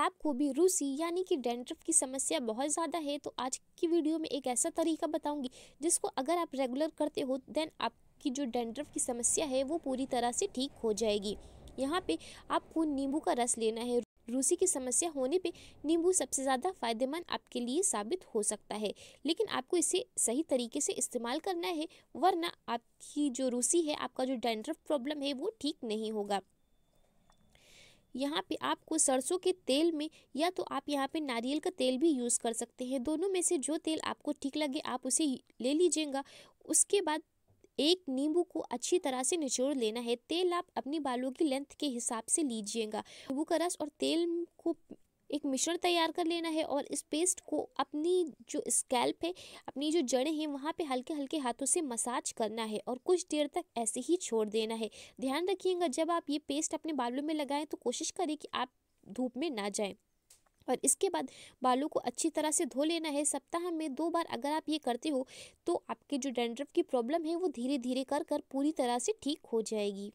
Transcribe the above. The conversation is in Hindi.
आपको को भी रूसी यानी कि डेंड्रफ की समस्या बहुत ज़्यादा है तो आज की वीडियो में एक ऐसा तरीका बताऊंगी जिसको अगर आप रेगुलर करते हो देन आपकी जो डेंड्रफ की समस्या है वो पूरी तरह से ठीक हो जाएगी यहाँ पे आपको नींबू का रस लेना है रूसी की समस्या होने पे नींबू सबसे ज़्यादा फ़ायदेमंद आपके लिए साबित हो सकता है लेकिन आपको इसे सही तरीके से इस्तेमाल करना है वरना आपकी जो रूसी है आपका जो डेंड्रफ प्रॉब्लम है वो ठीक नहीं होगा यहाँ पे आपको सरसों के तेल में या तो आप यहाँ पे नारियल का तेल भी यूज़ कर सकते हैं दोनों में से जो तेल आपको ठीक लगे आप उसे ले लीजिएगा उसके बाद एक नींबू को अच्छी तरह से निचोड़ लेना है तेल आप अपनी बालों की लेंथ के हिसाब से लीजिएगा नींबू का रस और तेल को मिश्रण तैयार कर लेना है और इस पेस्ट को अपनी जो स्कैल्प है अपनी जो जड़ें हैं वहाँ पे हल्के हल्के हाथों से मसाज करना है और कुछ देर तक ऐसे ही छोड़ देना है ध्यान रखिएगा जब आप ये पेस्ट अपने बालों में लगाएं तो कोशिश करें कि आप धूप में ना जाएं और इसके बाद बालों को अच्छी तरह से धो लेना है सप्ताह में दो बार अगर आप ये करते हो तो आपके जो डेंड्रफ की प्रॉब्लम है वो धीरे धीरे कर कर पूरी तरह से ठीक हो जाएगी